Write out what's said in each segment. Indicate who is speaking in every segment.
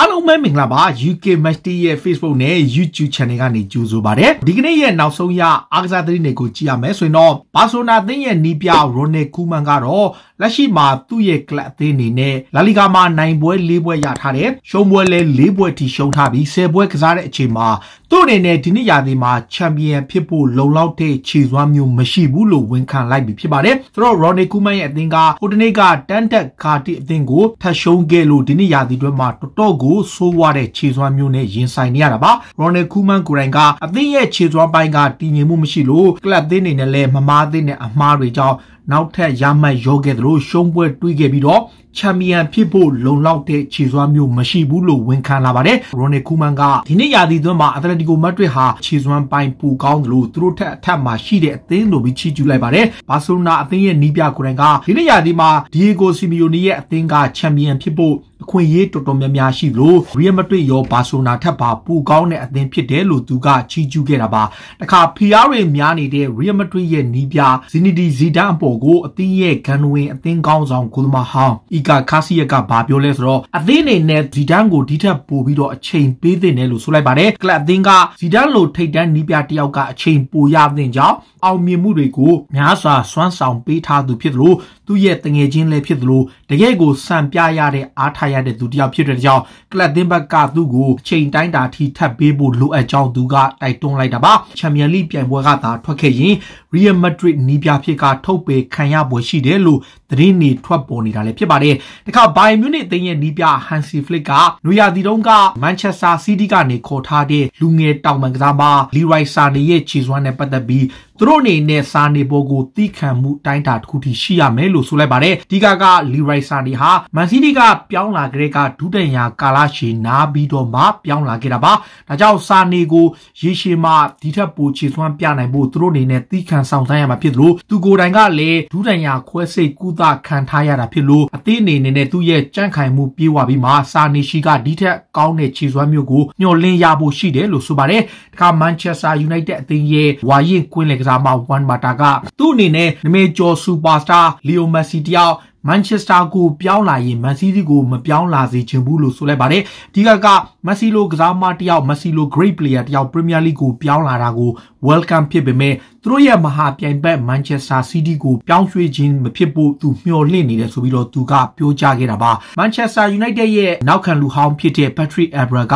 Speaker 1: အားလုံးပဲမင်္ဂလာပါ UK Matchday ရဲ့ Facebook နဲ့ YouTube Channel ကနေကြိုဆိုပါရစေဒီကနေ့ရဲ့နောက်ဆုံးရအားကစားသတင်းတွေကိုကြည့်ရမယ်ဆိုရင်တော့ဘာဆိုနာအသင်းရဲ့နီးပြ Ronald Koeman ကတော့လက်ရှိမှာသူ့ရဲ့ကလပ်အသင်းအနေနဲ့ La Liga မှာနိုင်ပွဲ၄ပွဲရထားတယ်ရှုံးပွဲလည်း၄ပွဲထိရှုံးထားပြီး၁၀ပွဲကစားတဲ့အချိန်မှာသူ့အနေနဲ့ဒီနှစ်ရာသီမှာ Champion ဖြစ်ဖို့လုံလောက်တဲ့ခြေစွမ်းမျိုးမရှိဘူးလို့ဝန်ခံလိုက်ပြီးဖြစ်ပါတယ်ဆိုတော့ Ronald Koeman ရဲ့အသင်းကဟိုတနေ့ကတန်တက်ကာတီအသင်းကိုထပ်ရှုံးခဲ့လို့ဒီနှစ်ရာသီတွင်းမှာတော်တော်ကိုကိုဆိုးဝါးတဲ့ခြေစွမ်းမျိုးနဲ့ရင်ဆိုင်နေရတာပါ။ Ronald Koeman ကိုယ်တိုင်ကအသင်းရဲ့ခြေစွမ်းပိုင်းကတည်ငြိမ်မှု မရှိလို့ကလပ်သင်းတွေနဲ့လည်းမမားသင်းနဲ့အမှားတွေကြောင့်နောက်ထပ်ရမှတ်ရောခဲ့သလိုရှုံးပွဲတွေးခဲ့ပြီးတော့ချန်ပီယံဖြစ်ဖို့လုံလောက်တဲ့ခြေစွမ်းမျိုးမရှိဘူးလို့ဝန်ခံလာပါတယ်။ Ronald Koeman ကဒီနေ့ရာသီသွင်းမှာ Atletico Madrid ဟာခြေစွမ်းပိုင်းပူကောင်းသလိုသူတို့ထက်အထက်မှာရှိတဲ့အသင်းလို့ပြီးချီးကျူးလိုက်ပါတယ်။ Barcelona အသင်းရဲ့နီးပြကိုယ်တိုင်ကဒီနေ့ရာသီမှာ Diego Simeone ရဲ့အသင်းကချန်ပီယံဖြစ်ဖို့ခွင့်အရေးတော်တော်များများရှိလို့ရီယယ်မက်ဒရစ်ရောဘာဆိုနာထက်ပါပိုကောင်းတဲ့အသင်းဖြစ်တယ်လို့သူကချီးကျူးခဲ့တာပါတခါဖီယာတွေများနေတဲ့ရီယယ်မက်ဒရစ်ရဲ့နီးပြဇီနီဒီဇီဒန်အပေါ်ကိုအသင်းရဲ့ဂန်ဝင်အသင်းကောင်းဆောင်ဂိုလမဟောင်းအီကာခါစီယက်ကဘာပြောလဲဆိုတော့အသင်းနေနဲ့ဇီဒန်ကိုဒီထက်ပိုပြီးတော့အချိန်ပေးသင့်တယ်လို့ဆိုလိုက်ပါတယ်ကလပ်အသင်းကဇီဒန်လိုထိတ်တန်းနီးပြတယောက်ကအချိန်ပိုရသင့်ကြောင်းအောင်မြင်မှုတွေကိုများစွာစွမ်းဆောင်ပေးထားသူဖြစ်သလိုသူ့ရဲ့တငယ်ချင်းလည်းဖြစ်သလိုတကယ်ကိုစံပြရတဲ့အားထားရအပ်တဲ့သူတစ်ယောက်ဖြစ်တဲ့ကြောင့်ကလပ်သင်းဘက်ကသူ့ကိုချိန်တိုင်းတာထိထပ်ပေးဖို့လိုအပ်ကြောင်းသူကတိုက်တွန်းလိုက်တာပါချန်ပီယံလိပြိုင်ပွဲကသာထွက်ခဲ့ရင် Real Madrid နီးပြဖြစ်ကထုတ်ပယ်ခံရပွဲရှိတယ်လို့သတင်းတွေထွက်ပေါ်နေတာလည်းဖြစ်ပါတယ်။ဒီခါ Bayern Munich တင်းရဲ့နီးပြ Hansi Flick ကနွေရာသီတုန်းက Manchester City ကနေခေါ်ထားတဲ့လူငယ်တောင်ပန်ကစားမ Leroy Sané ရဲ့ခြေစွမ်းနဲ့ပတ်သက်ပြီးသူတို့အနေနဲ့စာနေပေါ်ကိုတီးခံမှုတိုင်းတာတစ်ခုထိရှိရမယ်လို့ဆိုလိုက်ပါတယ်။ဒီကကလီရိုက်စာနေဟာမန်စီးတီးကပြောင်းလာကြတဲ့ကဒုတိယကာလရှည်နားပြီးတော့မှပြောင်းလာခဲ့တာပါ။ဒါကြောင့်စာနေကိုရေရှည်မှဒီထက်ပိုခြေစွမ်းပြနိုင်ဖို့သူတို့အနေနဲ့တီးခံခံဆောင်တမ်းရမှာဖြစ်လို့သူကိုယ်တိုင်ကလည်းဒူးဒဏ်ရာခွဲစိတ်ကုသခံထားရတာဖြစ်လို့အသေးအနေနဲ့သူ့ရဲ့ကြန့်ခိုင်မှုပြေးဝပြီးမှစာနေရှိကဒီထက်ကောင်းတဲ့ခြေစွမ်းမျိုးကိုညှော်လင့်ရဖို့ရှိတယ်လို့ဆိုပါတယ်။ဒါကမန်ချက်စတာယူနိုက်တက်အသင်းရဲ့ဝါရင်ကွင်းလေကစားမဝမ်မာတာကသူ့အနေနဲ့နမေကျော်စူပါစတာလီယိုမက်ဆီတယောက်မန်ချက်စတာကိုပြောင်းလာရင်မန်စီးတီးကိုမပြောင်းလာစေချင်ဘူးလို့ဆိုလိုက်ပါတယ်ဒီကကမက်ဆီလိုကစားမတယောက်မက်ဆီလို great player တယောက် Premier League ကိုပြောင်းလာတာကို welcome ဖြစ်ပေမဲ့သူတို့ရဲ့မဟာပြိုင်ဘက် Manchester City ကိုပြောင်းရွှေ့ခြင်းမဖြစ်ဖို့သူမျှော်လင့်နေတယ်ဆိုပြီးတော့သူကပြောကြားခဲ့တာပါ Manchester United ရဲ့နောက်ခံလူဟောင်းဖြစ်တဲ့ Patrick Evra က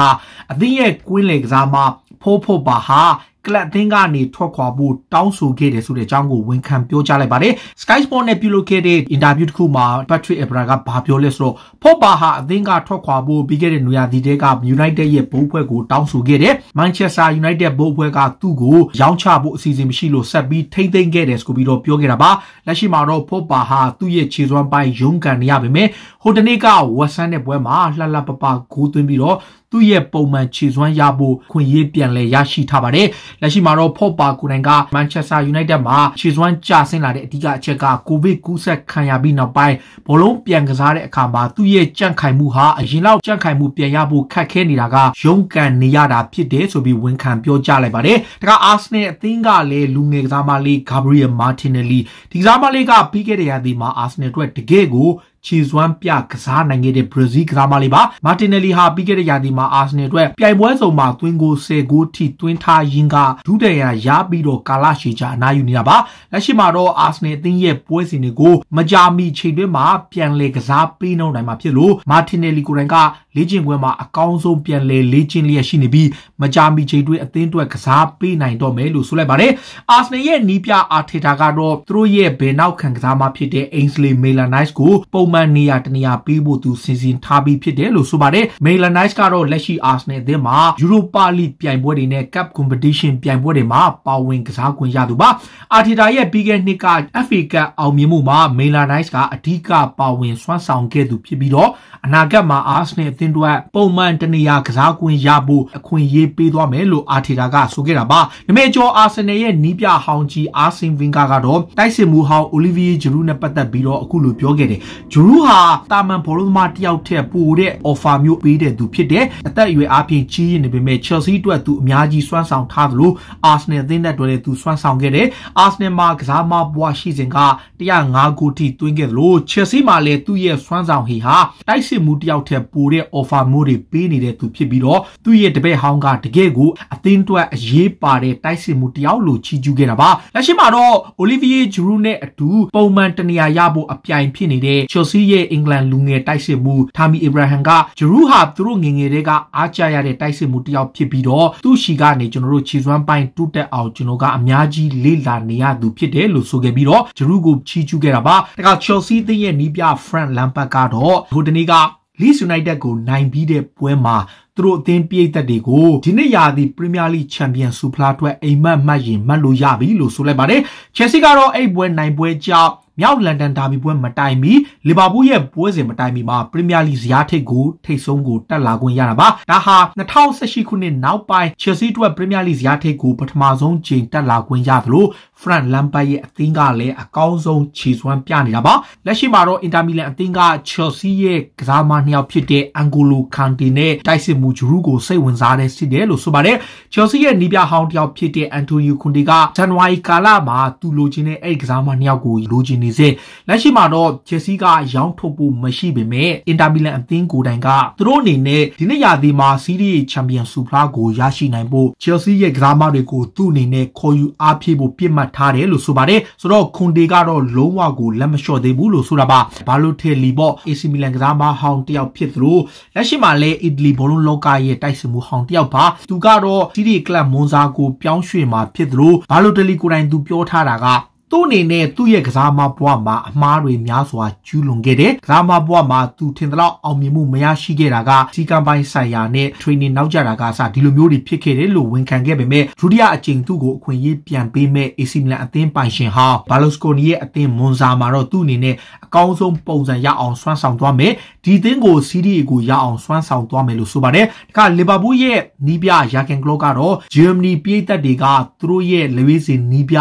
Speaker 1: အသင်းရဲ့ကွင်းလေကစားမဖို့ဖို့ပါဟာကလပ်သင်းကနေထွက်ခွာဖို့တောင်းဆိုခဲ့တယ်ဆိုတဲ့အကြောင်းကိုဝန်ခံပြောကြားလိုက်ပါတယ်။ Sky Sport နဲ့ပြုလုပ်ခဲ့တဲ့အင်တာဗျူးတစ်ခုမှာ Patrick Evra ကဘာပြောလဲဆိုတော့ဖော့ပါဟာအသင်းကထွက်ခွာဖို့ပြီးခဲ့တဲ့နွေရာသီတဲက United ရဲ့ဘုတ်ဖွဲ့ကိုတောင်းဆိုခဲ့တယ်။ Manchester United ဘုတ်ဖွဲ့ကသူ့ကိုရောင်းချဖို့အစီအစဉ်မရှိလို့ဆက်ပြီးထိမ့်သိမ်းခဲ့တယ်ဆိုပြီးတော့ပြောခဲ့တာပါ။လက်ရှိမှာတော့ဖော့ပါဟာသူ့ရဲ့ခြေစွမ်းပိုင်းရုန်းကန်နေရပေမဲ့ဟိုတနေ့ကဝက်ဆန်တဲ့ပွဲမှာလှလှပပဂိုးသွင်းပြီးတော့သူ့ရဲ့ပုံမှန်ခြေစွမ်းရဖို့ခွင့်ရေးပြန်လည်ရရှိထားပါတယ်လက်ရှိမှာတော့ဖော့ပါကိုတိုင်ကမန်ချက်စတာယူနိုက်တက်မှာခြေစွမ်းကျဆင်းလာတဲ့အဓိကအချက်ကကိုဗစ်ကူးစက်ခံရပြီးနောက်ပိုင်းဘောလုံးပြန်ကစားတဲ့အခါမှာသူ့ရဲ့ကြန့်ခိုင်မှုဟာအရင်လောက်ကြန့်ခိုင်မှုပြန်ရဖို့ခက်ခဲနေတာကရုန်းကန်နေရတာဖြစ်တယ်ဆိုပြီးဝန်ခံပြောကြားလိုက်ပါတယ်။ဒါကအာဆင်နယ်အသင်းကလည်းလူငယ်ကစားမလေးဂါဘရီယယ်မာတင်နယ်လီဒီကစားမလေးကပြီးခဲ့တဲ့ရာသီမှာအာဆင်နယ်အတွက်တကယ်ကိုခြေစွမ်းပြကစားနိုင်ခဲ့တဲ့ဘရာဇီးကစားမလေးပါမာတင်နယ်လီဟာပြီးခဲ့တဲ့ရာသီမှာအာဆင်နယ်အတွက်ပြိုင်ပွဲစုံမှာသွင်းကို10ဂိုးထိသွင်းထားရင်းကဒုတိယရပြီးတော့ကာလရှည်ကြာအနားယူနေတာပါလက်ရှိမှာတော့အာဆင်နယ်အသင်းရဲ့ပွဲစဉ်တွေကိုမကြာမီချိန်တွင်းမှာပြန်လည်ကစားပေးနှုံနိုင်မှာဖြစ်လို့မာတင်နယ်လီကိုယ်တိုင်ကလေ့ကျင့်ပွဲမှာအကောင်းဆုံးပြန်လည်လေ့ကျင့်လျက်ရှိနေပြီးမကြာမီချိန်တွင်းအသင်းအတွက်ကစားပေးနိုင်တော့မယ်လို့ဆိုလိုက်ပါတယ်အာဆင်နယ်ရဲ့နီးပြအာထေတာကတော့သူတို့ရဲ့ဘယ်နောက်ခံကစားမဖြစ်တဲ့ Ainsley Maitland-Niles ကိုပုံမှန်နေရာတနေရာပေးဖို့သူစီစဉ်ထားပြီးဖြစ်တယ်လို့ဆိုပါတယ်။ Maitland Nice ကတော့လက်ရှိ Arsenal အသင်းမှာ Europa League ပြိုင်ပွဲတွေနဲ့ Cup Competition ပြိုင်ပွဲတွေမှာပါဝင်ကစားခွင့်ရသူပါ။ Arteta ရဲ့ပြီးခဲ့နှစ်က FA Cup အောင်မြင်မှုမှာ Maitland Nice ကအဓိကပါဝင်စွမ်းဆောင်ခဲ့သူဖြစ်ပြီးတော့အနာဂတ်မှာ Arsenal အသင်းတို့ပုံမှန်တနေရာကစားခွင့်ရဖို့အခွင့်အရေးပေးသွားမယ်လို့ Arteta ကဆိုခဲ့တာပါ။ဒါပေမဲ့ကျော် Arsenal ရဲ့နီးပြဟောင်းကြီး Arsene Wenger ကတော့တိုက်စစ်မှုဟောင်း Olivier Giroud နဲ့ပတ်သက်ပြီးတော့အခုလိုပြောခဲ့တယ်။ဂျူရူဟာတာမန်ဘောလုံးသမားတယောက်ထက်ပိုတဲ့ offer မျိုးပေးတဲ့သူဖြစ်တယ်အသက်အရွယ်အပြင်ကြီးရင်ပေမဲ့ Chelsea အတွက်သူအများကြီးစွမ်းဆောင်ထားသလို Arsenal အသင်းနဲ့တွေ့တဲ့သူစွမ်းဆောင်ခဲ့တယ် Arsenal မှာကစားမပွားရှိစဉ်က105ဂိုးထိသွင်းခဲ့သလို Chelsea မှာလည်းသူ့ရဲ့စွမ်းဆောင်ဟီဟာတိုက်စစ်မှုတယောက်ထက်ပိုတဲ့ offer မျိုးတွေပေးနေတဲ့သူဖြစ်ပြီးတော့သူ့ရဲ့တပည့်ဟောင်းကတကယ်ကိုအသင်းအတွက်အရေးပါတဲ့တိုက်စစ်မှုတယောက်လို့ချီးကျူးခဲ့တာပါလက်ရှိမှာတော့ Olivier Giroud နဲ့အတူပုံမှန်တနေရာရဖို့အပြိုင်ဖြစ်နေတဲ့ Chelsea စီရဲ့အင်္ဂလန်လူငယ်တိုက်စစ်မှုထာမီအေဗရာဟမ်ကဂျရူးဟာသူတို့ငငယ်တွေကအားကျရတဲ့တိုက်စစ်မှုတစ်ယောက်ဖြစ်ပြီးတော့သူ့ရှိကနေကျွန်တော်တို့ခြေစွမ်းပိုင်းတူးတက်အောင်ကျွန်တော်ကအများကြီးလေ့လာနေရသူဖြစ်တယ်လို့ဆိုခဲ့ပြီးတော့ဂျရူးကိုချီးကျူးခဲ့တာပါတခါချယ်ဆီသင်းရဲ့နီးပြ Frank Lampard ကတော့ဟိုတနေ့က Leeds United ကိုနိုင်ပြီးတဲ့ပွဲမှာသူတို့အသင်းပြိသက်တွေကိုဒီနှစ်ရာသီပရီးမီးယားလိချန်ပီယံစုဖလားအတွက်အိမ်မက်မှတ်ရင် မှတ်လို့ရပြီလို့ဆိုလိုက်ပါတယ်။ချယ်ဆီကတော့အိတ်ပွဲနိုင်ပွဲကြောင့်မြောက်လန်ဒန်ဒါဘီပွဲမတိုင်မီလီဗာပူးရဲ့ပွဲစဉ်မတိုင်မီမှာပရီးမီယာလိဇယားထိပ်ကိုထိပ်ဆုံးကိုတက်လာခွင့်ရတာပါဒါဟာ2018ခုနှစ်နောက်ပိုင်းချယ်ဆီအတွက်ပရီးမီယာလိဇယားထိပ်ကိုပထမဆုံးချိန်တက်လာခွင့်ရသလို Frank Lampard ရဲ့အသင်းကလည်းအကောင်းဆုံးခြေစွမ်းပြနေတာပါလက်ရှိမှာတော့ Inter Milan အသင်းက Chelsea ရဲ့ကစားမနှစ်ယောက်ဖြစ်တဲ့ Angolo Kante နဲ့တိုက်စစ်မှုဂျရူးကိုစိတ်ဝင်စားတဲ့စစ်တယ်လို့ဆိုပါတယ် Chelsea ရဲ့နီးပြဟောင်းတစ်ယောက်ဖြစ်တဲ့ Antonio Conte ကဇန်နဝါရီကာလမှာသူလိုချင်တဲ့အဲ့ဒီကစားမနှစ်ယောက်ကိုလိုချင်နေစေလက်ရှိမှာတော့ Chelsea ကရောင်းထုတ်ဖို့မရှိပေမဲ့ Inter Milan အသင်းကိုယ်တိုင်ကသူတို့အနေနဲ့ဒီနေ့ရာသီမှာ Serie Champions ဆူဖလားကိုရရှိနိုင်ဖို့ Chelsea ရဲ့ကစားမတွေကိုသူ့အနေနဲ့ခေါ်ယူအားဖြည့်ဖို့ပြစ်မှတ်ထားတယ်လို့ဆိုပါတယ်ဆိုတော့ခွန်ဒေကတော့လုံးဝကိုလက်မလျှော့သေးဘူးလို့ဆိုတာပါဘာလို့ထဲလီပေါ့ AC Milan ကစားမဟောင်းတယောက်ဖြစ်သလိုလက်ရှိမှာလည်းအီတလီဘောလုံးလောကရဲ့တိုက်စစ်မှုဟောင်းတယောက်ပါသူကတော့စီးရီကလပ်မွန်ဇာကိုပြောင်းရွှေ့မှာဖြစ်သလိုဘာလို့တလီကိုယ်တိုင်သူပြောထားတာကသူ့အနေနဲ့သူ့ရဲ့ကစားမပွားမှာအမားတွေများစွာကျူးလွန်ခဲ့တယ်ကစားမပွားမှာသူထင်သလောက်အောင်မြင်မှုမရရှိခဲ့တာကစီကံပိုင်းဆိုင်ရာနဲ့ training နောက်ကျတာကစဒီလိုမျိုးတွေဖြစ်ခဲ့တယ်လို့ဝန်ခံခဲ့ပေမဲ့ဒုတိယအကြိမ်သူ့ကိုအခွင့်အရေးပြန်ပေးမဲ့ AC Milan အသင်းပိုင်ရှင်ဟောင်း Berlusconi ရဲ့အသင်းမွန်ဇာမှာတော့သူ့အနေနဲ့အကောင်းဆုံးပုံစံရအောင်စွမ်းဆောင်သွားမယ်ဒီသင်းကို CDA ကိုရအောင်စွမ်းဆောင်သွားမယ်လို့ဆိုပါတယ်ဒါကလီဗာပူးရဲ့နီးပြရာကင်ကလော့ကတော့ဂျာမနီပြည်သက်တွေကသူတို့ရဲ့လေဝေးစင်နီးပြ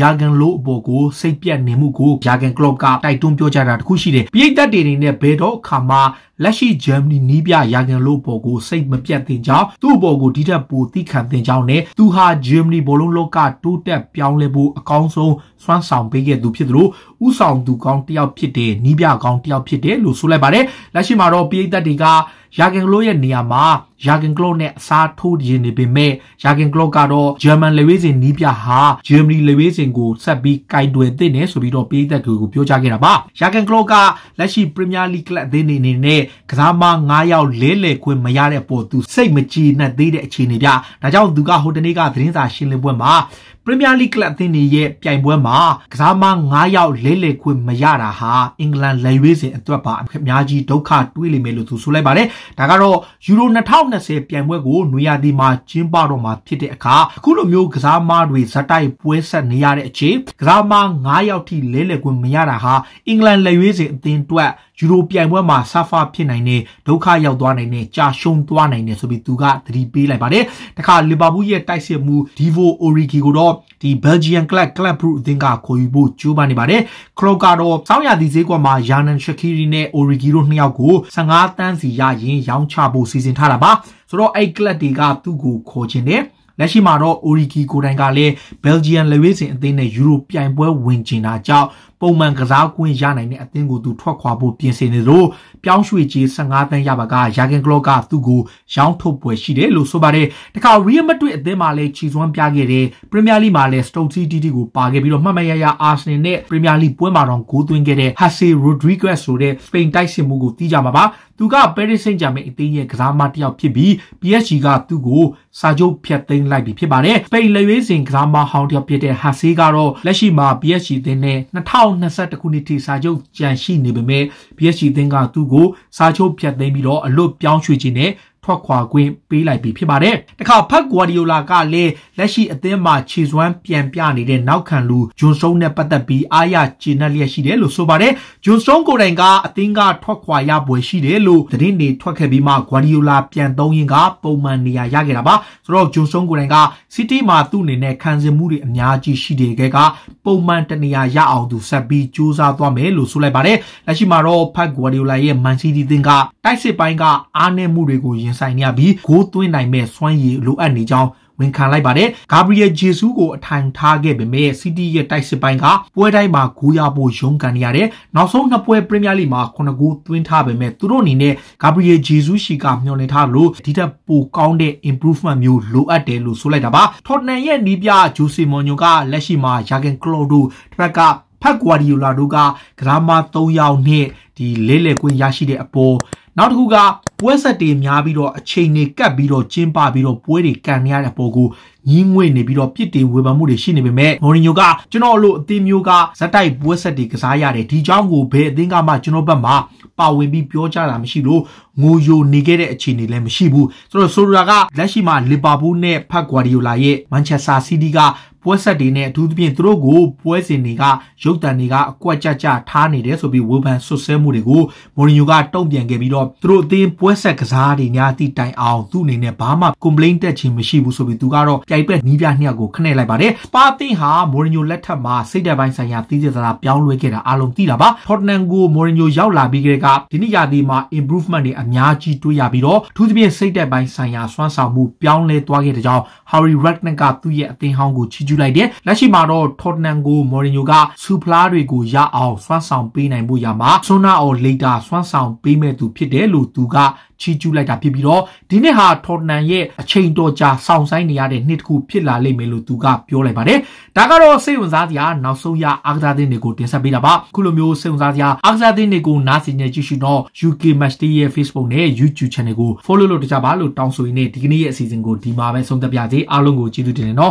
Speaker 1: ယာဂန်လိုအပေါ်ကိုစိတ်ပြတ်နေမှုကိုယာဂန်ကလော့ကတိုက်တွန်းပြောကြားတာတခုရှိတယ်ပရိသတ်တွေနေနဲ့ဘယ်တော့အခါမှလက်ရှိဂျာမနီနီးပြရာဂန်လို့ပေါ်ကိုစိတ်မပြတ်တင်ကြောင်းသူ့ပေါ်ကိုဒီထက်ပိုသီးခံတင်ကြောင်းနဲ့သူဟာဂျာမနီဘောလုံးလောကတိုးတက်ပြောင်းလဲဖို့အကောင်းဆုံးစွမ်းဆောင်ပေးခဲ့သူဖြစ်သလိုဥဆောင်သူကောင်းတစ်ယောက်ဖြစ်တယ်နီးပြကောင်းတစ်ယောက်ဖြစ်တယ်လို့ဆိုလိုက်ပါတယ်လက်ရှိမှာတော့ပြည်သက်တွေကယာဂင်ဂလိုရဲ့နေရာမှာယာဂင်ဂလိုနဲ့အစားထိုးရင်းနေပေမဲ့ယာဂင်ဂလိုကတော့ဂျာမန်လေဝေးစင်နီးပြဟာဂျာမနီလေဝေးစင်ကိုဆက်ပြီးကင်တွယ်သင့်တယ်ဆိုပြီးတော့ပြည်သက်တွေကိုပြောကြားခဲ့တာပါယာဂင်ဂလိုကလက်ရှိပရီးမီးယားလိဂ်ကလပ်အသင်းအနေနဲ့ကစားမ9ယောက်လဲလှယ်ခွင့်မရတဲ့အပေါ်သူစိတ်မကြည်နက်သေးတဲ့အခြေအနေပြဒါကြောင့်သူကဟိုတနေ့ကသတင်းစာရှင်းလင်းပွဲမှာ Premier League ကလပ်အသင်းတွေရဲ့ပြိုင်ပွဲမှာကစားမ9ယောက်လဲလှယ်ခွင့်မရတာဟာအင်္ဂလန်လက်ရွေးစဉ်အတွက်ပါအများကြီးဒုက္ခတွေးလိမ့်မယ်လို့သူဆိုလိုက်ပါတယ်။ဒါကတော့ Euro 2020ပြိုင်ပွဲကိုနွေရာသီမှာကျင်းပတော့မှာဖြစ်တဲ့အခါအခုလိုမျိုးကစားမတွေဇက်တိုက်ပွဲဆက်နေရတဲ့အချိန်ကစားမ9ယောက်ထိလဲလှယ်ခွင့်မရတာဟာအင်္ဂလန်လက်ရွေးစဉ်အသင်းအတွက်ယူရိုပြိုင်ပွဲမှာဆာဖာဖြစ်နိုင်တဲ့ဒုက္ခရောက်သွားနိုင်တဲ့ကြာရှုံးသွားနိုင်တယ်ဆိုပြီးသူကသတိပေးလိုက်ပါတယ်။တခါလီဗာပူးရဲ့တိုက်စစ်မှုဒီဗိုအိုရီဂီကိုတော့တော့ဒီ Belgian club Club Brugge အသင်းကခေါ်ယူဖို့ကြိုးပမ်းနေပါတယ်။ Klopp ကတော့စောင်းရသည့်ဈေးကွက်မှာ Yanan Shakiri နဲ့ Origi တို့နှစ်ယောက်ကို15တန်းစီရရင် ရောင်းချဖို့စီစဉ်ထားတာပါ။ဆိုတော့အဲ့ club တွေကသူ့ကိုခေါ်ခြင်းနဲ့လက်ရှိမှာတော့ Origi ကိုတိုင်ကလည်း Belgian လက်ရွေးစင်အသင်းနဲ့ Euro ပြိုင်ပွဲဝင်ကျင်တာကြောင့်ပုံမှန်ကစားကွင်းရနိုင်တဲ့အသင်းကိုသူထွက်ခွာဖို့ပြင်ဆင်နေသလိုပြောင်းရွှေ့ကြေး15တန်းရပါကယာဂင်ကလော့ကသူ့ကိုရောင်းထုတ်ပွဲရှိတယ်လို့ဆိုပါတယ်။တခါ Real Madrid အသင်းမှာလည်းချီစွမ်းပြခဲ့တယ်။ Premier League မှာလည်း Stoke City ကိုပါခဲ့ပြီးတော့မှတ်မှတ်ရရ Arsenal နဲ့ Premier League ပွဲမှာတော့ဂိုးသွင်းခဲ့တဲ့ Jose Rodriguez ဆိုတဲ့ Spain တိုက်စစ်မှုကိုသိကြမှာပါ။သူက Paris Saint-Germain အသင်းရဲ့ကစားမတစ်ယောက်ဖြစ်ပြီး PSG ကသူ့ကိုစာချုပ်ဖြတ်သိမ်းလိုက်ပြီဖြစ်ပါတယ်။စပိန်လက်ရွေးစင်ကစားမဟောင်းတစ်ယောက်ဖြစ်တဲ့ Jose ကတော့လက်ရှိမှာ PSG အသင်းနဲ့2000 2022ခုနှစ်ထိစာချုပ်ကြန့်ရှိနေပေမဲ့ BSG သင်းကသူ့ကိုစာချုပ်ဖြတ်သိမ်းပြီးတော့အလွတ်ပြောင်းရွှေ့ခြင်းနဲ့ထွက်ခွာခွင့်ပေးလိုက်ပြီဖြစ်ပါတယ်။တခါဖတ်ဂွာဒီယိုလာကလည်းလက်ရှိအသင်းမှာခြေစွမ်းပြန်ပြနေတဲ့နောက်ခံလူဂျွန်ဆုံနဲ့ပတ်သက်ပြီးအားရကျေနပ်လျက်ရှိတယ်လို့ဆိုပါတယ်။ဂျွန်ဆုံကိုယ်တိုင်ကအသင်းကထွက်ခွာရပွဲရှိတယ်လို့သတင်းတွေထွက်ခဲ့ပြီးမှဂွာဒီယိုလာ ပြန်သုံးရင်ကပုံမှန်နေရာရခဲ့တာပါ။ဆိုတော့ဂျွန်ဆုံကိုယ်တိုင်ကစီးတီးမှာသူ့အနေနဲ့ခံစင်မှုတွေအများကြီးရှိတယ်ခဲ့ကပုံမှန်တနေရာရအောင်သူဆက်ပြီးစူးစမ်းသွားမယ်လို့ဆိုလိုက်ပါတယ်။လက်ရှိမှာတော့ဖတ်ဂွာဒီယိုလာရဲ့မန်စီးတီးသင်းကတိုက်စစ်ပိုင်းကအားနည်းမှုတွေကိုရင်ရင်ဆိုင်နေရပြီးဂိုးသွင်းနိုင်မဲ့စွမ်းရည်လိုအပ်နေကြောင်းဝန်ခံလိုက်ပါတယ်ဂါဘရီယယ်ဂျေဆုကိုအထိုင်ထားခဲ့ပေမဲ့စီးတီးရဲ့တိုက်စစ်ပိုင်းကပွဲတိုင်းမှာဂိုးရဖို့ရုန်းကန်နေရတယ်နောက်ဆုံးနှစ်ပွဲပရီးမီးယားလိမှာ9ဂိုးသွင်းထားပေမဲ့သူတို့အနေနဲ့ဂါဘရီယယ်ဂျေဆုရှိကမျှော်လင့်ထားလို့ဒီထက်ပိုကောင်းတဲ့ improvement မျိုးလိုအပ်တယ်လို့ဆိုလိုက်တာပါထော်တနမ်ရဲ့နီးပြဂျိုစီမွန်ညိုကလက်ရှိမှာယာဂန်ကလော်ဒိုတစ်ဖက်ကဖက်ဂွာဒီယိုလာတို့ကဂရာမာ3ယောက်နဲ့ဒီလဲလဲကွင်းရရှိတဲ့အပေါ်နောက်တစ်ခုကပွဲဆက်တွေများပြီးတော့အချိန်တွေကတ်ပြီးတော့ကျင်းပပြီးတော့ပွဲတွေကန်ရတဲ့အပေါ်ကိုညှင်းငွေ့နေပြီးတော့ပြစ်တင်ဝေဖန်မှုတွေရှိနေပေမဲ့မော်ရီညိုကကျွန်တော်လို့အသင်းမျိုးကဇက်တိုက်ပွဲဆက်တွေကစားရတယ်ဒီကြောင့်ကိုဘယ်အသင်းကမှကျွန်တော်ဘက်မှာပါဝင်ပြီးပြောကြတာမရှိလို့ငိုယိုနေခဲ့တဲ့အခြေအနေလည်းမရှိဘူးဆိုတော့ဆိုရာကလက်ရှိမှာလီဗာပူးနဲ့ဖတ်ဂွာဒီယိုလာရဲ့မန်ချက်စတာစီးတီးကပွဲဆက်တွေနဲ့အထူးသဖြင့်သူတို့ကိုပွဲစဉ်တွေကရုပ်တံတွေကအကွက်ကြကြထားနေတယ်ဆိုပြီးဝေဖန်ဆွဆဲမှုတွေကိုမော်ရီညိုကတုံ့ပြန်ခဲ့ပြီးတော့သူတို့အသင်းပွဲဆက်ကစားတွေများတိတိုင်အောင်သူ့အနေနဲ့ဘာမှ complaint တက်ခြင်းမရှိဘူးဆိုပြီးသူကတော့ပြိုင်ဘက်နီးပြနှစ်ယောက်ကိုခနဲ့လိုက်ပါတယ်ပါသိန်းဟာမိုရီညိုလက်ထက်မှာစိတ်ဓာတ်ပိုင်းဆိုင်ရာသိတဲ့သာပြောင်းလဲခဲ့တာအားလုံးသိတာပါထော်တနမ်ကိုမိုရီညိုရောက်လာပြီးကတည်းကဒီနှစ်ရာသီမှာ improvement တွေအများကြီးတွေ့ရပြီးတော့ထူးသဖြင့်စိတ်ဓာတ်ပိုင်းဆိုင်ရာစွမ်းဆောင်မှုပြောင်းလဲသွားခဲ့တဲ့ကြောင့် Harry Redknapp ကသူ့ရဲ့အသင်းဟောင်းကိုချီးကျူးလိုက်တယ်လက်ရှိမှာတော့ထော်တနမ်ကိုမော်ရီညိုကစူဖလားတွေကိုရအောင်စွမ်းဆောင်ပေးနိုင်ဖို့ရမှာဆွမ်းနာအော်လေတာစွမ်းဆောင်ပေးမဲ့သူဖြစ်တယ်လို့သူကချီးကျူးလိုက်တာဖြစ်ပြီးတော့ဒီနှစ်ဟာထော်တနမ်ရဲ့အချိန်တော်ကြာစောင့်ဆိုင်နေရတဲ့နှစ်တစ်ခုဖြစ်လာလိမ့်မယ်လို့သူကပြောလိုက်ပါတယ်။ဒါကတော့စိတ်ဝင်စားစရာနောက်ဆုံးရအားကစားသင်းတွေကိုတင်ဆက်ပေးတာပါ။ခုလိုမျိုးစိတ်ဝင်စားစရာအားကစားသင်းတွေကိုနားဆင်ကြည့်ရှုတော့ UK Match Day ရဲ့ Facebook နဲ့ YouTube Channel ကို follow လုပ်တကြပါလို့တောင်းဆိုရင်းနဲ့ဒီကနေ့ရဲ့အစီအစဉ်ကိုဒီမှာပဲဆုံးသက်ပါစေ။အားလုံးကိုကျေးဇူးတင်နေနော်။